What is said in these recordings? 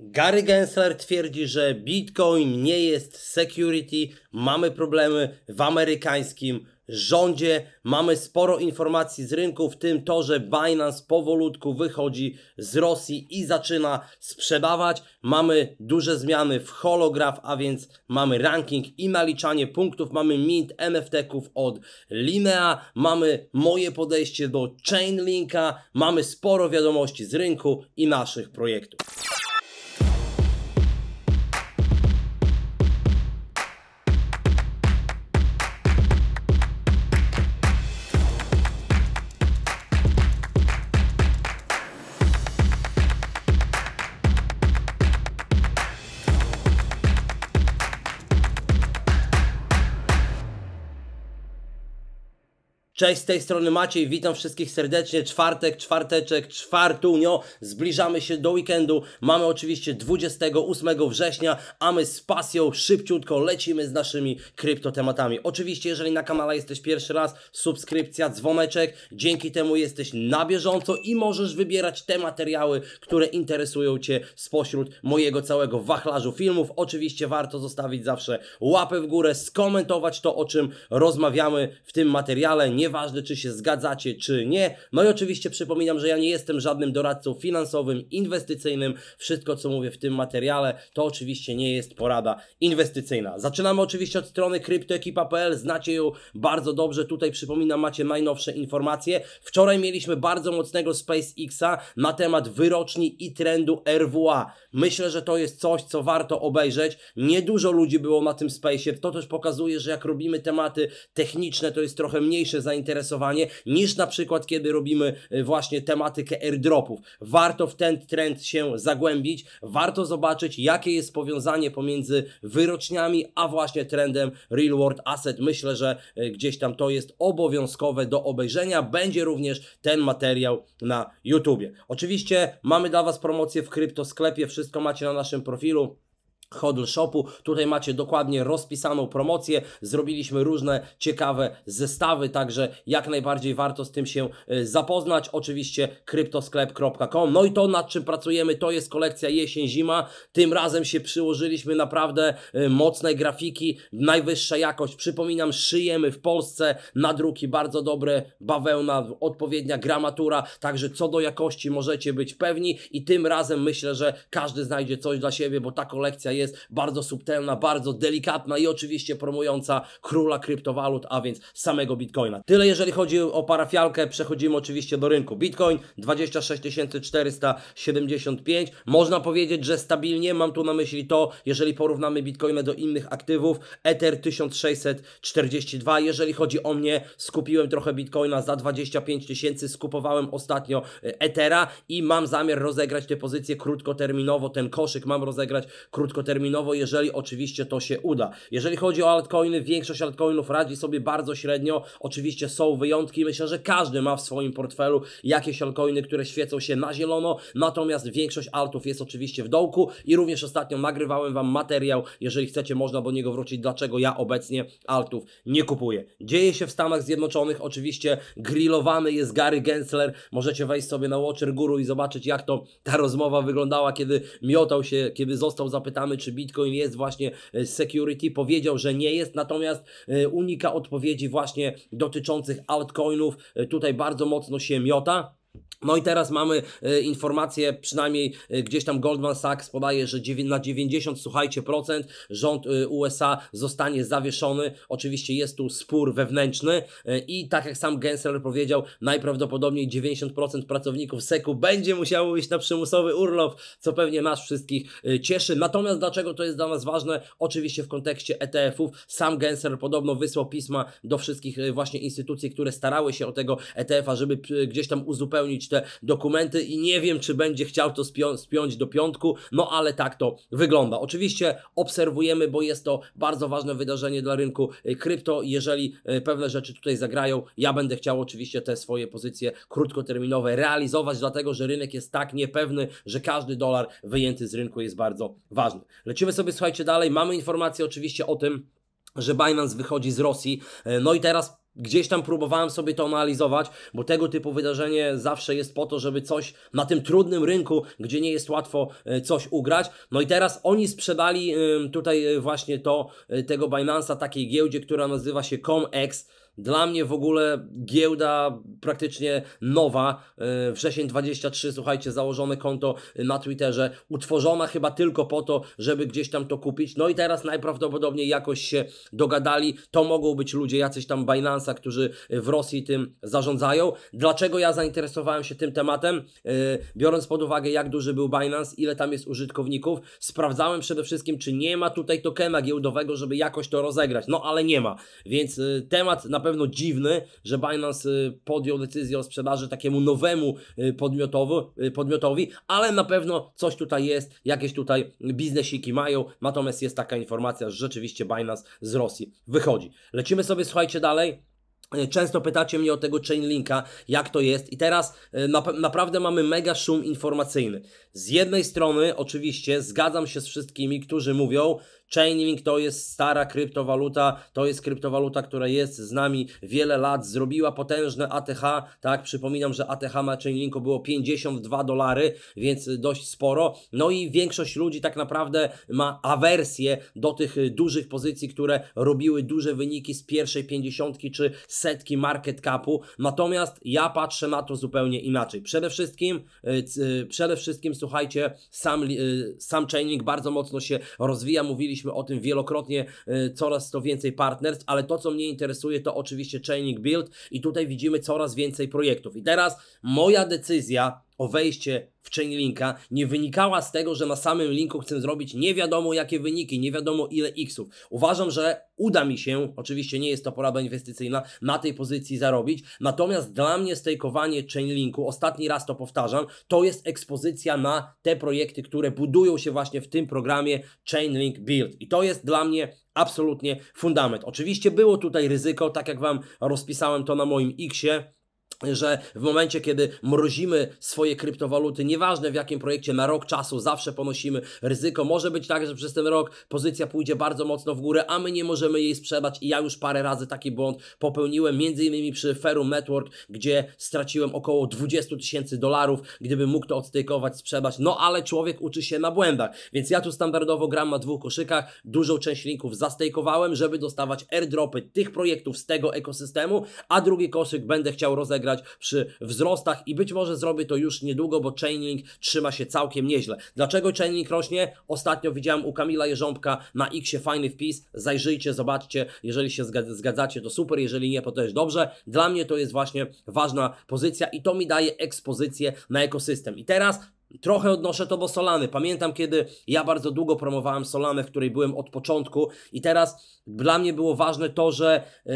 Gary Gensler twierdzi, że Bitcoin nie jest security, mamy problemy w amerykańskim rządzie. Mamy sporo informacji z rynku, w tym to, że Binance powolutku wychodzi z Rosji i zaczyna sprzedawać. Mamy duże zmiany w holograf, a więc mamy ranking i naliczanie punktów. Mamy mint NFT-ków od Linea, mamy moje podejście do Chainlinka, mamy sporo wiadomości z rynku i naszych projektów. Cześć, z tej strony Maciej, witam wszystkich serdecznie. Czwartek, czwarteczek, czwartunio. Zbliżamy się do weekendu. Mamy oczywiście 28 września, a my z pasją szybciutko lecimy z naszymi kryptotematami. Oczywiście, jeżeli na kanale jesteś pierwszy raz, subskrypcja, dzwoneczek. Dzięki temu jesteś na bieżąco i możesz wybierać te materiały, które interesują Cię spośród mojego całego wachlarzu filmów. Oczywiście warto zostawić zawsze łapę w górę, skomentować to, o czym rozmawiamy w tym materiale. Nie nieważne czy się zgadzacie, czy nie. No i oczywiście przypominam, że ja nie jestem żadnym doradcą finansowym, inwestycyjnym. Wszystko, co mówię w tym materiale, to oczywiście nie jest porada inwestycyjna. Zaczynamy oczywiście od strony kryptoekipa.pl, znacie ją bardzo dobrze. Tutaj przypominam, macie najnowsze informacje. Wczoraj mieliśmy bardzo mocnego SpaceXa na temat wyroczni i trendu RWA. Myślę, że to jest coś, co warto obejrzeć. Niedużo ludzi było na tym Space'ie. To też pokazuje, że jak robimy tematy techniczne, to jest trochę mniejsze zainteresowanie zainteresowanie niż na przykład kiedy robimy y, właśnie tematykę airdropów. Warto w ten trend się zagłębić, warto zobaczyć jakie jest powiązanie pomiędzy wyroczniami, a właśnie trendem Real World Asset. Myślę, że y, gdzieś tam to jest obowiązkowe do obejrzenia. Będzie również ten materiał na YouTubie. Oczywiście mamy dla Was promocję w kryptosklepie, wszystko macie na naszym profilu. Hodl Shopu. Tutaj macie dokładnie rozpisaną promocję. Zrobiliśmy różne ciekawe zestawy, także jak najbardziej warto z tym się e, zapoznać. Oczywiście kryptosklep.com. No i to nad czym pracujemy to jest kolekcja jesień-zima. Tym razem się przyłożyliśmy naprawdę e, mocne grafiki, najwyższa jakość. Przypominam, szyjemy w Polsce nadruki bardzo dobre, bawełna, odpowiednia gramatura, także co do jakości możecie być pewni i tym razem myślę, że każdy znajdzie coś dla siebie, bo ta kolekcja jest bardzo subtelna, bardzo delikatna i oczywiście promująca króla kryptowalut, a więc samego Bitcoina. Tyle jeżeli chodzi o parafialkę, przechodzimy oczywiście do rynku. Bitcoin 26 475. Można powiedzieć, że stabilnie, mam tu na myśli to, jeżeli porównamy Bitcoina do innych aktywów, Ether 1642. Jeżeli chodzi o mnie, skupiłem trochę Bitcoina za 25 tysięcy, skupowałem ostatnio e, Ethera i mam zamiar rozegrać te pozycje krótkoterminowo, ten koszyk mam rozegrać krótkoterminowo krótkoterminowo, jeżeli oczywiście to się uda. Jeżeli chodzi o altcoiny, większość altcoinów radzi sobie bardzo średnio. Oczywiście są wyjątki. Myślę, że każdy ma w swoim portfelu jakieś altcoiny, które świecą się na zielono, natomiast większość altów jest oczywiście w dołku i również ostatnio nagrywałem Wam materiał, jeżeli chcecie, można do niego wrócić, dlaczego ja obecnie altów nie kupuję. Dzieje się w Stanach Zjednoczonych, oczywiście grillowany jest Gary Gensler, możecie wejść sobie na Watcher Guru i zobaczyć, jak to ta rozmowa wyglądała, kiedy miotał się, kiedy został zapytany, czy Bitcoin jest właśnie e, security, powiedział, że nie jest, natomiast e, unika odpowiedzi właśnie dotyczących altcoinów. E, tutaj bardzo mocno się miota. No i teraz mamy e, informację, przynajmniej e, gdzieś tam Goldman Sachs podaje, że na 90, słuchajcie, procent rząd e, USA zostanie zawieszony. Oczywiście jest tu spór wewnętrzny i tak jak sam Gensler powiedział, najprawdopodobniej 90% pracowników SEC-u będzie musiało iść na przymusowy urlop, co pewnie nas wszystkich cieszy. Natomiast dlaczego to jest dla nas ważne? Oczywiście w kontekście ETF-ów. Sam Gensler podobno wysłał pisma do wszystkich właśnie instytucji, które starały się o tego ETF-a, żeby gdzieś tam uzupełnić wypełnić te dokumenty i nie wiem, czy będzie chciał to spiąć do piątku, no ale tak to wygląda. Oczywiście obserwujemy, bo jest to bardzo ważne wydarzenie dla rynku e, krypto. Jeżeli e, pewne rzeczy tutaj zagrają, ja będę chciał oczywiście te swoje pozycje krótkoterminowe realizować, dlatego że rynek jest tak niepewny, że każdy dolar wyjęty z rynku jest bardzo ważny. Lecimy sobie, słuchajcie, dalej. Mamy informację oczywiście o tym, że Binance wychodzi z Rosji. E, no i teraz Gdzieś tam próbowałem sobie to analizować, bo tego typu wydarzenie zawsze jest po to, żeby coś na tym trudnym rynku, gdzie nie jest łatwo e, coś ugrać. No i teraz oni sprzedali tutaj e, właśnie to, e, tego Binance'a takiej giełdzie, która nazywa się ComEx. Dla mnie w ogóle giełda praktycznie nowa, e, wrzesień 23, słuchajcie, założone konto e, na Twitterze, utworzona chyba tylko po to, żeby gdzieś tam to kupić. No i teraz najprawdopodobniej jakoś się dogadali. To mogą być ludzie jacyś tam Binance'a, którzy w Rosji tym zarządzają. Dlaczego ja zainteresowałem się tym tematem? E, biorąc pod uwagę, jak duży był Binance, ile tam jest użytkowników, sprawdzałem przede wszystkim, czy nie ma tutaj tokena giełdowego, żeby jakoś to rozegrać. No ale nie ma, więc temat na pewno dziwny, że Binance y, podjął decyzję o sprzedaży takiemu nowemu y, y, podmiotowi, ale na pewno coś tutaj jest, jakieś tutaj biznesiki mają, natomiast jest taka informacja, że rzeczywiście Binance z Rosji wychodzi. Lecimy sobie, słuchajcie, dalej. Często pytacie mnie o tego Chainlinka, jak to jest, i teraz naprawdę mamy mega szum informacyjny. Z jednej strony, oczywiście, zgadzam się z wszystkimi, którzy mówią, Chainlink to jest stara kryptowaluta, to jest kryptowaluta, która jest z nami wiele lat, zrobiła potężne ATH, tak, przypominam, że ATH na Chainlinku było 52 dolary, więc dość sporo, no i większość ludzi tak naprawdę ma awersję do tych dużych pozycji, które robiły duże wyniki z pierwszej pięćdziesiątki czy setki market capu, natomiast ja patrzę na to zupełnie inaczej. Przede wszystkim, e, e, przede wszystkim słuchajcie, sam, e, sam Chainlink bardzo mocno się rozwija, mówili mówiliśmy o tym wielokrotnie, e, coraz to więcej partnerstw, ale to, co mnie interesuje, to oczywiście Chaining Build i tutaj widzimy coraz więcej projektów. I teraz moja decyzja, o wejście w Chainlinka nie wynikała z tego, że na samym linku chcę zrobić nie wiadomo jakie wyniki, nie wiadomo ile xów. Uważam, że uda mi się, oczywiście nie jest to porada inwestycyjna, na tej pozycji zarobić. Natomiast dla mnie stejkowanie Chainlinku, ostatni raz to powtarzam, to jest ekspozycja na te projekty, które budują się właśnie w tym programie Chainlink Build. I to jest dla mnie absolutnie fundament. Oczywiście było tutaj ryzyko, tak jak Wam rozpisałem to na moim Xie, że w momencie, kiedy mrozimy swoje kryptowaluty, nieważne w jakim projekcie, na rok czasu zawsze ponosimy ryzyko. Może być tak, że przez ten rok pozycja pójdzie bardzo mocno w górę, a my nie możemy jej sprzedać i ja już parę razy taki błąd popełniłem, między innymi przy Ferrum Network, gdzie straciłem około 20 tysięcy dolarów, gdybym mógł to odstykować, sprzedać, no ale człowiek uczy się na błędach, więc ja tu standardowo gram na dwóch koszykach, dużą część linków zastejkowałem, żeby dostawać airdropy tych projektów z tego ekosystemu, a drugi koszyk będę chciał rozegrać przy wzrostach i być może zrobię to już niedługo, bo Chainlink trzyma się całkiem nieźle. Dlaczego Chainlink rośnie? Ostatnio widziałem u Kamila Jeżąbka na Xie fajny wpis, zajrzyjcie, zobaczcie, jeżeli się zgadzacie to super, jeżeli nie to też dobrze. Dla mnie to jest właśnie ważna pozycja i to mi daje ekspozycję na ekosystem. I teraz Trochę odnoszę to do Solany. Pamiętam, kiedy ja bardzo długo promowałem Solanę, w której byłem od początku, i teraz dla mnie było ważne to, że y,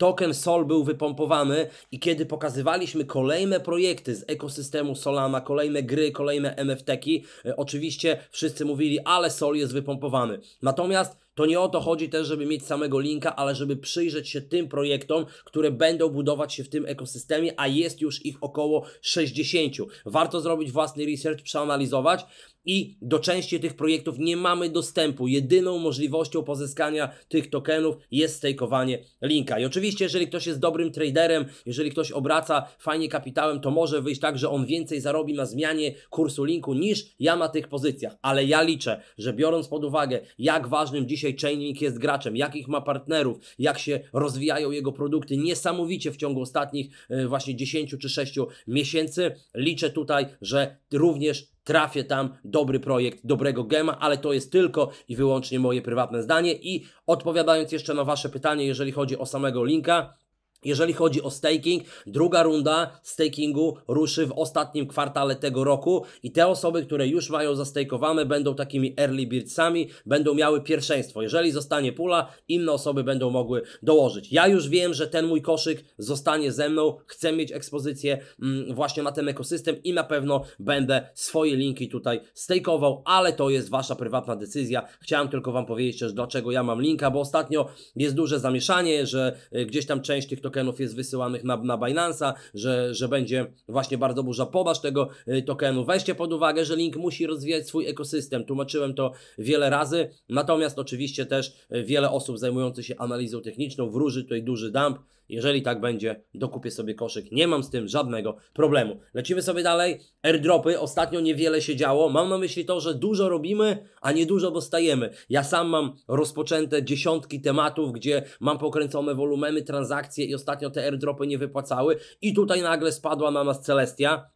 token Sol był wypompowany i kiedy pokazywaliśmy kolejne projekty z ekosystemu Solana, kolejne gry, kolejne NFT-ki, y, oczywiście wszyscy mówili, ale Sol jest wypompowany. Natomiast to nie o to chodzi też, żeby mieć samego linka, ale żeby przyjrzeć się tym projektom, które będą budować się w tym ekosystemie, a jest już ich około 60. Warto zrobić własny research, przeanalizować i do części tych projektów nie mamy dostępu. Jedyną możliwością pozyskania tych tokenów jest stejkowanie linka. I oczywiście, jeżeli ktoś jest dobrym traderem, jeżeli ktoś obraca fajnie kapitałem, to może wyjść tak, że on więcej zarobi na zmianie kursu linku niż ja na tych pozycjach. Ale ja liczę, że biorąc pod uwagę, jak ważnym dzisiaj dzisiaj Chainlink jest graczem, jakich ma partnerów, jak się rozwijają jego produkty niesamowicie w ciągu ostatnich e, właśnie 10 czy 6 miesięcy. Liczę tutaj, że również trafię tam dobry projekt, dobrego gema, ale to jest tylko i wyłącznie moje prywatne zdanie i odpowiadając jeszcze na Wasze pytanie, jeżeli chodzi o samego linka, jeżeli chodzi o staking, druga runda stakingu ruszy w ostatnim kwartale tego roku i te osoby, które już mają zastejkowane, będą takimi early birdsami, będą miały pierwszeństwo. Jeżeli zostanie pula, inne osoby będą mogły dołożyć. Ja już wiem, że ten mój koszyk zostanie ze mną, chcę mieć ekspozycję mm, właśnie na ten ekosystem i na pewno będę swoje linki tutaj stakeował, ale to jest Wasza prywatna decyzja. Chciałem tylko Wam powiedzieć też, dlaczego ja mam linka, bo ostatnio jest duże zamieszanie, że y, gdzieś tam część tych tokenów jest wysyłanych na, na Binance'a, że, że będzie właśnie bardzo duża podaż tego y, tokenu. Weźcie pod uwagę, że Link musi rozwijać swój ekosystem. Tłumaczyłem to wiele razy, natomiast oczywiście też y, wiele osób zajmujących się analizą techniczną wróży tutaj duży dump. Jeżeli tak będzie, dokupię sobie koszyk. Nie mam z tym żadnego problemu. Lecimy sobie dalej. Airdropy. Ostatnio niewiele się działo. Mam na myśli to, że dużo robimy, a nie dużo dostajemy. Ja sam mam rozpoczęte dziesiątki tematów, gdzie mam pokręcone wolumeny, transakcje i ostatnio te airdropy nie wypłacały. I tutaj nagle spadła na nas Celestia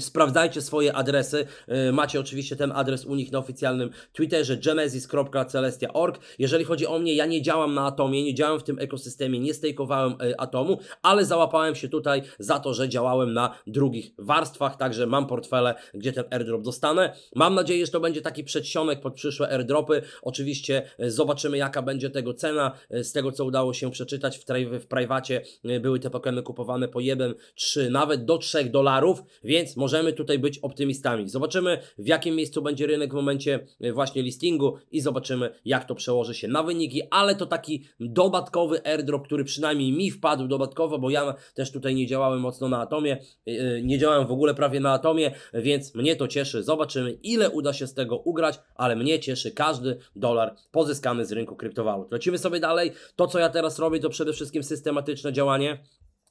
Sprawdzajcie swoje adresy. Y, macie oczywiście ten adres u nich na oficjalnym Twitterze gemesis.celestia.org. Jeżeli chodzi o mnie, ja nie działam na atomie, nie działam w tym ekosystemie, nie stejkowałem y, atomu, ale załapałem się tutaj za to, że działałem na drugich warstwach, także mam portfele, gdzie ten airdrop dostanę. Mam nadzieję, że to będzie taki przedsionek pod przyszłe airdropy. Oczywiście y, zobaczymy, jaka będzie tego cena. Z tego, co udało się przeczytać w, w prywacie, były te tokeny kupowane po 1, 3, nawet do 3 dolarów, więc możemy tutaj być optymistami. Zobaczymy, w jakim miejscu będzie rynek w momencie e, właśnie listingu i zobaczymy, jak to przełoży się na wyniki, ale to taki dodatkowy airdrop, który przynajmniej mi wpadł dodatkowo, bo ja też tutaj nie działałem mocno na Atomie, e, e, nie działałem w ogóle prawie na Atomie, więc mnie to cieszy. Zobaczymy, ile uda się z tego ugrać, ale mnie cieszy każdy dolar pozyskany z rynku kryptowalut. Lecimy sobie dalej. To, co ja teraz robię, to przede wszystkim systematyczne działanie.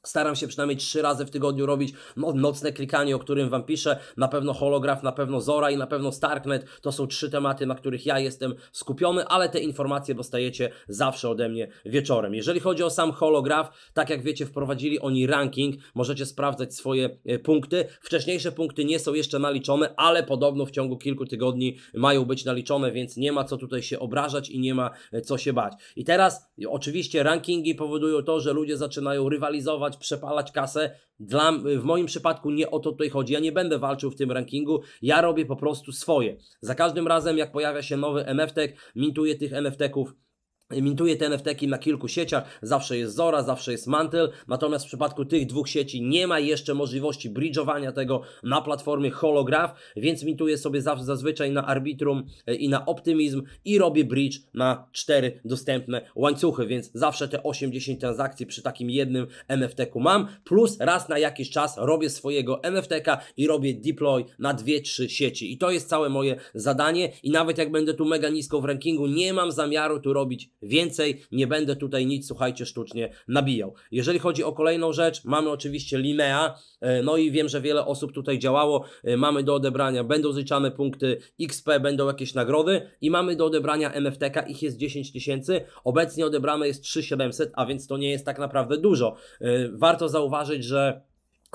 Staram się przynajmniej trzy razy w tygodniu robić no, nocne klikanie, o którym Wam piszę. Na pewno Holograf, na pewno Zora i na pewno Starknet. To są trzy tematy, na których ja jestem skupiony, ale te informacje dostajecie zawsze ode mnie wieczorem. Jeżeli chodzi o sam Holograf, tak jak wiecie, wprowadzili oni ranking. Możecie sprawdzać swoje e, punkty. Wcześniejsze punkty nie są jeszcze naliczone, ale podobno w ciągu kilku tygodni mają być naliczone, więc nie ma co tutaj się obrażać i nie ma e, co się bać. I teraz oczywiście rankingi powodują to, że ludzie zaczynają rywalizować przepalać kasę. Dla, w moim przypadku nie o to tutaj chodzi. Ja nie będę walczył w tym rankingu, ja robię po prostu swoje. Za każdym razem, jak pojawia się nowy NFT, e mintuję tych NFT-ków Mintuje te nft na kilku sieciach, zawsze jest Zora, zawsze jest Mantle, natomiast w przypadku tych dwóch sieci nie ma jeszcze możliwości bridge'owania tego na platformie Holograph, więc mintuje sobie zazwyczaj na Arbitrum e, i na Optimism i robię bridge na cztery dostępne łańcuchy, więc zawsze te 80 transakcji przy takim jednym nft mam, plus raz na jakiś czas robię swojego nft i robię deploy na dwie, trzy sieci i to jest całe moje zadanie i nawet jak będę tu mega nisko w rankingu, nie mam zamiaru tu robić Więcej nie będę tutaj nic, słuchajcie, sztucznie nabijał. Jeżeli chodzi o kolejną rzecz, mamy oczywiście Linea, e, no i wiem, że wiele osób tutaj działało. E, mamy do odebrania, będą zliczane punkty XP, będą jakieś nagrody i mamy do odebrania MFTK, ich jest 10 tysięcy. Obecnie odebrane jest 3700, a więc to nie jest tak naprawdę dużo. E, warto zauważyć, że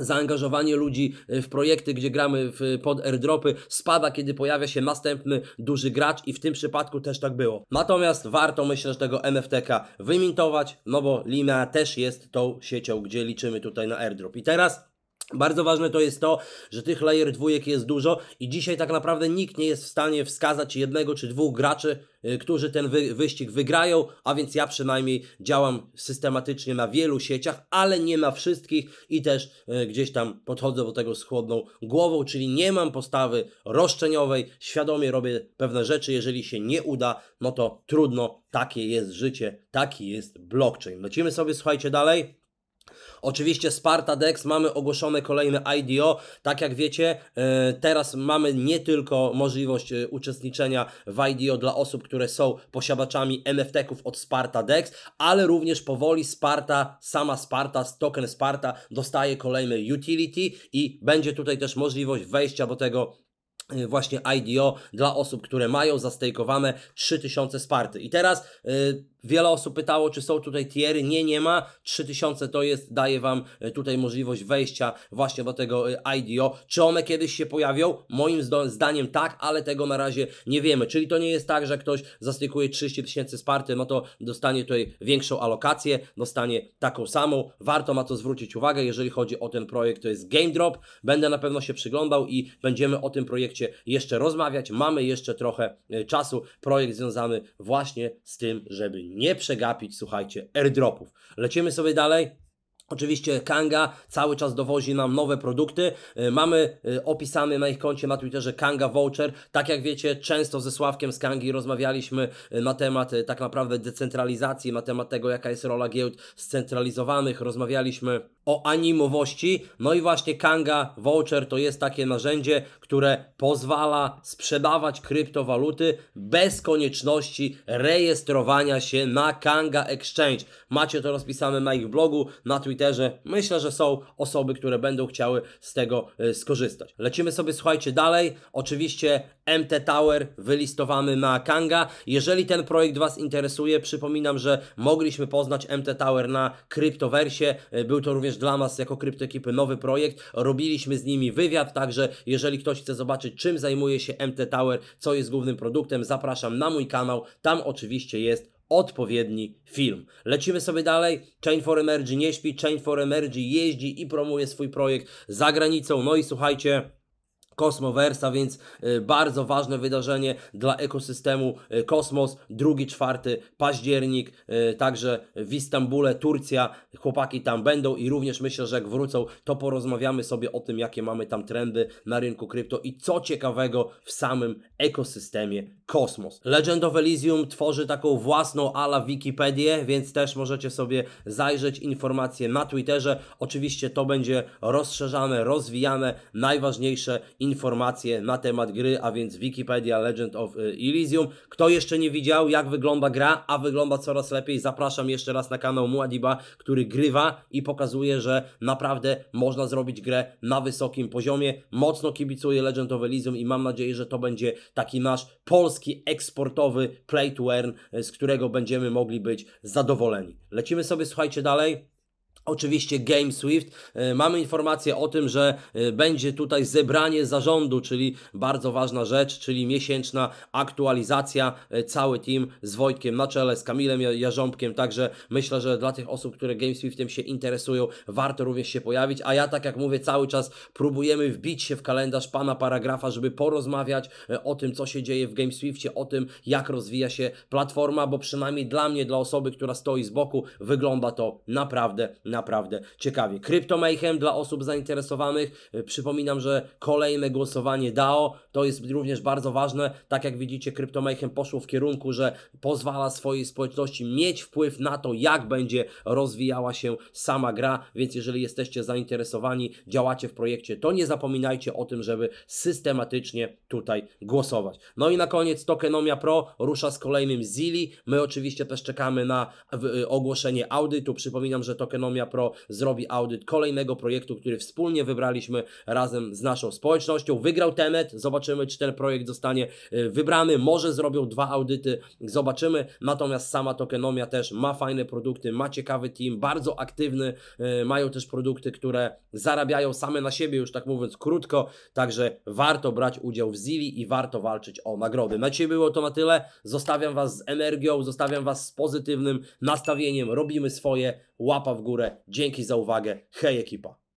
Zaangażowanie ludzi y, w projekty, gdzie gramy w, pod airdropy, spada, kiedy pojawia się następny duży gracz, i w tym przypadku też tak było. Natomiast warto myślę, że tego MFTK wymintować, no bo Lina też jest tą siecią, gdzie liczymy tutaj na airdrop. I teraz bardzo ważne to jest to, że tych layer dwójek jest dużo i dzisiaj tak naprawdę nikt nie jest w stanie wskazać jednego czy dwóch graczy, y, którzy ten wy wyścig wygrają, a więc ja przynajmniej działam systematycznie na wielu sieciach, ale nie na wszystkich i też y, gdzieś tam podchodzę do tego z chłodną głową, czyli nie mam postawy roszczeniowej, świadomie robię pewne rzeczy, jeżeli się nie uda, no to trudno, takie jest życie, taki jest blockchain. Lecimy sobie, słuchajcie, dalej. Oczywiście Sparta Dex mamy ogłoszone kolejne IDO. Tak jak wiecie, e, teraz mamy nie tylko możliwość e, uczestniczenia w IDO dla osób, które są posiadaczami NFT-ków od Sparta Dex, ale również powoli Sparta, sama Sparta, token Sparta dostaje kolejne utility i będzie tutaj też możliwość wejścia do tego e, właśnie IDO dla osób, które mają zastejkowane 3000 Sparty. I teraz... Yy, Wiele osób pytało, czy są tutaj tiery. Nie, nie ma. 3000 to jest, daje Wam e, tutaj możliwość wejścia właśnie do tego e, IDO. Czy one kiedyś się pojawią? Moim zdaniem tak, ale tego na razie nie wiemy. Czyli to nie jest tak, że ktoś zastykuje 30 tysięcy z party, no to dostanie tutaj większą alokację, dostanie taką samą. Warto na to zwrócić uwagę, jeżeli chodzi o ten projekt, to jest Game Drop. Będę na pewno się przyglądał i będziemy o tym projekcie jeszcze rozmawiać. Mamy jeszcze trochę e, czasu. Projekt związany właśnie z tym, żeby nie przegapić, słuchajcie, airdropów. Lecimy sobie dalej. Oczywiście Kanga cały czas dowozi nam nowe produkty. Y, mamy y, opisany na ich koncie na Twitterze Kanga Voucher. Tak jak wiecie, często ze Sławkiem z Kangi rozmawialiśmy y, na temat tak naprawdę decentralizacji, na temat tego, jaka jest rola giełd scentralizowanych. Rozmawialiśmy o animowości. No i właśnie Kanga Voucher to jest takie narzędzie, które pozwala sprzedawać kryptowaluty bez konieczności rejestrowania się na Kanga Exchange. Macie to rozpisane na ich blogu, na Twitterze Twitterze. Myślę, że są osoby, które będą chciały z tego e, skorzystać. Lecimy sobie, słuchajcie, dalej. Oczywiście MT Tower wylistowamy na Kanga. Jeżeli ten projekt Was interesuje, przypominam, że mogliśmy poznać MT Tower na kryptowersie. E, był to również dla nas jako kryptoekipy nowy projekt. Robiliśmy z nimi wywiad, także jeżeli ktoś chce zobaczyć, czym zajmuje się MT Tower, co jest głównym produktem, zapraszam na mój kanał. Tam oczywiście jest odpowiedni film. Lecimy sobie dalej. Chain for Emergy nie śpi, Chain for Emergy jeździ i promuje swój projekt za granicą. No i słuchajcie, Kosmowersa, więc y, bardzo ważne wydarzenie dla ekosystemu y, Kosmos. 2-4 październik, y, także w Istambule, Turcja. Chłopaki tam będą i również myślę, że jak wrócą, to porozmawiamy sobie o tym, jakie mamy tam trendy na rynku krypto i co ciekawego w samym ekosystemie Kosmos. Legend of Elysium tworzy taką własną ala Wikipedię, więc też możecie sobie zajrzeć informacje na Twitterze. Oczywiście to będzie rozszerzane, rozwijane, najważniejsze informacje informacje na temat gry, a więc Wikipedia Legend of y, Elysium. Kto jeszcze nie widział, jak wygląda gra, a wygląda coraz lepiej, zapraszam jeszcze raz na kanał Muadiba, który grywa i pokazuje, że naprawdę można zrobić grę na wysokim poziomie. Mocno kibicuję Legend of Elysium i mam nadzieję, że to będzie taki nasz polski eksportowy play to earn, y, z którego będziemy mogli być zadowoleni. Lecimy sobie, słuchajcie, dalej. Oczywiście GameSwift. E, mamy informację o tym, że e, będzie tutaj zebranie zarządu, czyli bardzo ważna rzecz, czyli miesięczna aktualizacja. E, cały team z Wojtkiem na czele, z Kamilem Jarząbkiem. Także myślę, że dla tych osób, które GameSwiftem się interesują, warto również się pojawić. A ja, tak jak mówię, cały czas próbujemy wbić się w kalendarz pana paragrafa, żeby porozmawiać o tym, co się dzieje w Swiftie, o tym, jak rozwija się platforma, bo przynajmniej dla mnie, dla osoby, która stoi z boku, wygląda to naprawdę naprawdę ciekawie. Kryptomayhem dla osób zainteresowanych. E, przypominam, że kolejne głosowanie DAO to jest również bardzo ważne. Tak jak widzicie, Kryptomayhem poszło w kierunku, że pozwala swojej społeczności mieć wpływ na to, jak będzie rozwijała się sama gra, więc jeżeli jesteście zainteresowani, działacie w projekcie, to nie zapominajcie o tym, żeby systematycznie tutaj głosować. No i na koniec Tokenomia Pro rusza z kolejnym Zili. My oczywiście też czekamy na e, ogłoszenie audytu. Przypominam, że Tokenomia Pro zrobi audyt kolejnego projektu, który wspólnie wybraliśmy razem z naszą społecznością. Wygrał Tenet, zobaczymy, czy ten projekt zostanie y, wybrany. Może zrobią dwa audyty, zobaczymy. Natomiast sama tokenomia też ma fajne produkty, ma ciekawy team, bardzo aktywny, y, mają też produkty, które zarabiają same na siebie, już tak mówiąc krótko. Także warto brać udział w Zili i warto walczyć o nagrody. Na dzisiaj było to na tyle. Zostawiam Was z energią, zostawiam Was z pozytywnym nastawieniem. Robimy swoje. Łapa w górę Dzięki za uwagę. Hej ekipa!